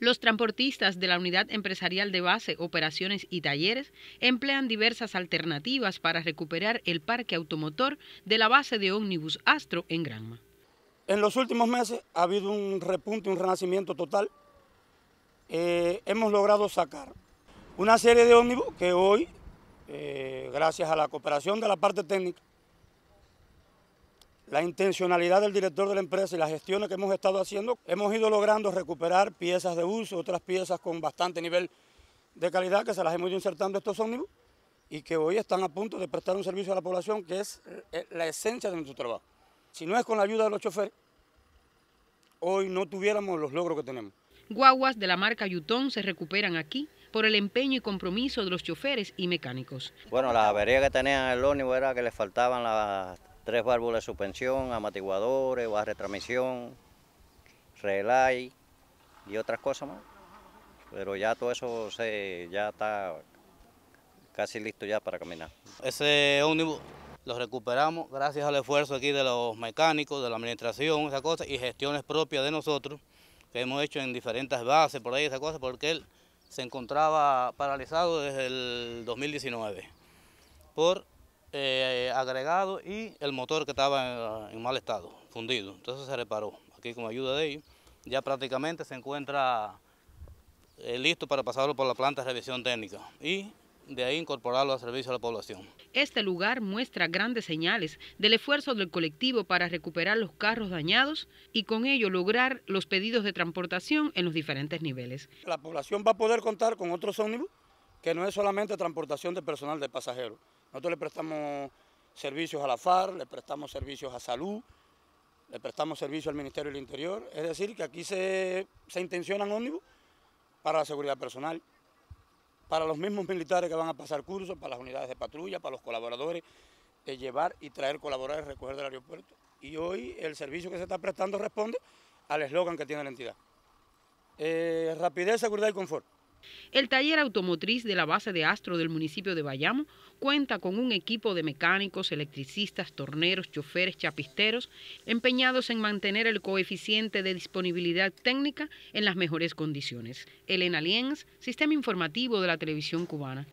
Los transportistas de la Unidad Empresarial de Base, Operaciones y Talleres emplean diversas alternativas para recuperar el parque automotor de la base de ómnibus Astro en Granma. En los últimos meses ha habido un repunte, un renacimiento total. Eh, hemos logrado sacar una serie de ómnibus que hoy, eh, gracias a la cooperación de la parte técnica, la intencionalidad del director de la empresa y las gestiones que hemos estado haciendo, hemos ido logrando recuperar piezas de uso, otras piezas con bastante nivel de calidad que se las hemos ido insertando estos ómnibus y que hoy están a punto de prestar un servicio a la población que es eh, la esencia de nuestro trabajo. Si no es con la ayuda de los choferes, hoy no tuviéramos los logros que tenemos. Guaguas de la marca Yutón se recuperan aquí por el empeño y compromiso de los choferes y mecánicos. Bueno, la avería que tenían el ómnibus era que le faltaban las tres válvulas de suspensión, amatiguadores, barra de transmisión, relay y otras cosas más. Pero ya todo eso se, ya está casi listo ya para caminar. Ese ómnibus lo recuperamos gracias al esfuerzo aquí de los mecánicos, de la administración, esa cosa, y gestiones propias de nosotros que hemos hecho en diferentes bases por ahí, esa cosa, porque él se encontraba paralizado desde el 2019 por eh, agregado y el motor que estaba eh, en, mal estado, fundido. Entonces se reparó. Aquí con ayuda de ellos ya prácticamente se encuentra eh, listo para pasarlo por la planta de revisión técnica y de ahí incorporarlo al servicio a la población. Este lugar muestra grandes señales del esfuerzo del colectivo para recuperar los carros dañados y con ello lograr los pedidos de transportación en los diferentes niveles. La población va a poder contar con otros ómnibus que no es solamente transportación de personal de pasajeros, nosotros le prestamos servicios a la FARC, le prestamos servicios a salud, le prestamos servicio al Ministerio del Interior. Es decir, que aquí se, intencionan ómnibus para la seguridad personal, para los mismos militares que van a pasar cursos, para las unidades de patrulla, para los colaboradores, llevar y traer colaboradores, recoger del aeropuerto. Y hoy el servicio que se está prestando responde al eslogan que tiene la entidad. Eh, rapidez, seguridad y confort. El taller automotriz de la base de Astro del municipio de Bayamo cuenta con un equipo de mecánicos, electricistas, torneros, choferes, chapisteros, empeñados en mantener el coeficiente de disponibilidad técnica en las mejores condiciones. Elena Lienz, Sistema Informativo de la Televisión Cubana.